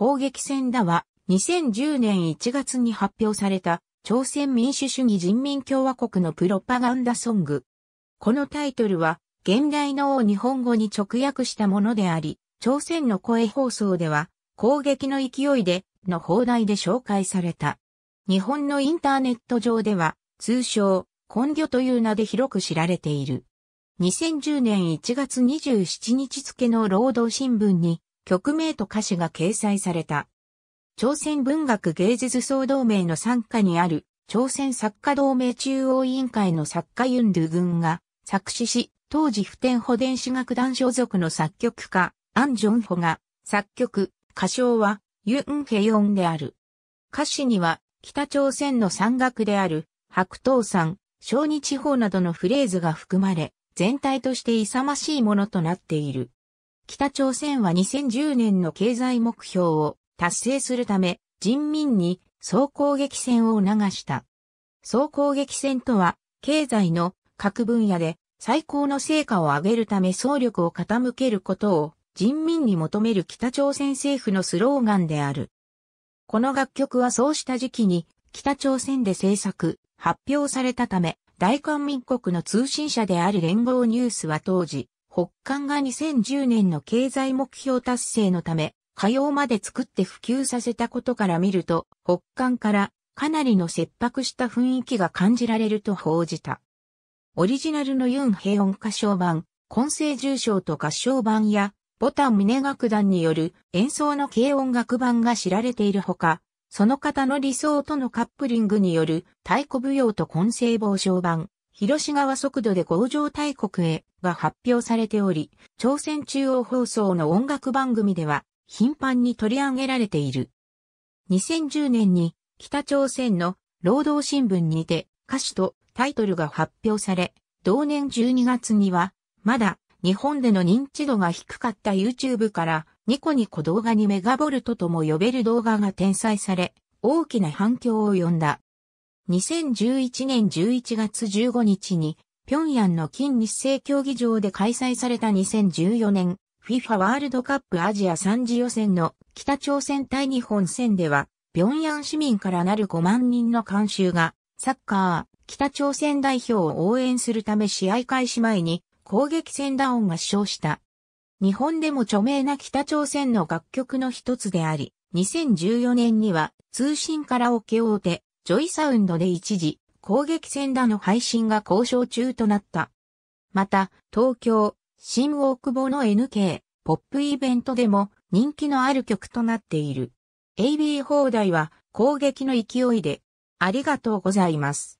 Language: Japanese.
攻撃戦だは、2010年1月に発表された、朝鮮民主主義人民共和国のプロパガンダソング。このタイトルは、現代の王日本語に直訳したものであり、朝鮮の声放送では、攻撃の勢いで、の放題で紹介された。日本のインターネット上では、通称、根魚という名で広く知られている。2010年1月27日付の労働新聞に、曲名と歌詞が掲載された。朝鮮文学芸術総同盟の参加にある朝鮮作家同盟中央委員会の作家ユン・ドゥ軍が作詞し、当時普天保電子楽団所属の作曲家、アン・ジョンホが作曲、歌唱はユン・ヘヨンである。歌詞には北朝鮮の山岳である白桃山、小日地方などのフレーズが含まれ、全体として勇ましいものとなっている。北朝鮮は2010年の経済目標を達成するため、人民に総攻撃戦を促した。総攻撃戦とは、経済の各分野で最高の成果を上げるため総力を傾けることを人民に求める北朝鮮政府のスローガンである。この楽曲はそうした時期に北朝鮮で制作、発表されたため、大韓民国の通信社である連合ニュースは当時、北韓が2010年の経済目標達成のため、火曜まで作って普及させたことから見ると、北韓からかなりの切迫した雰囲気が感じられると報じた。オリジナルのユン・ヘヨン歌唱版、混声重唱と合唱版や、ボタン峰楽団による演奏の軽音楽版が知られているほか、その方の理想とのカップリングによる太鼓舞踊と混声傍唱版、広島速度で工場大国へが発表されており、朝鮮中央放送の音楽番組では頻繁に取り上げられている。2010年に北朝鮮の労働新聞にて歌詞とタイトルが発表され、同年12月には、まだ日本での認知度が低かった YouTube からニコニコ動画にメガボルトとも呼べる動画が転載され、大きな反響を呼んだ。2011年11月15日に、平壌の金日成競技場で開催された2014年、FIFA ワールドカップアジア3次予選の北朝鮮対日本戦では、平壌市民からなる5万人の監修が、サッカー、北朝鮮代表を応援するため試合開始前に攻撃戦ダウンが死傷した。日本でも著名な北朝鮮の楽曲の一つであり、2014年には通信カラオケ大手ジョイサウンドで一時、攻撃戦団の配信が交渉中となった。また、東京、新大久保の NK、ポップイベントでも人気のある曲となっている。AB 放題は攻撃の勢いで、ありがとうございます。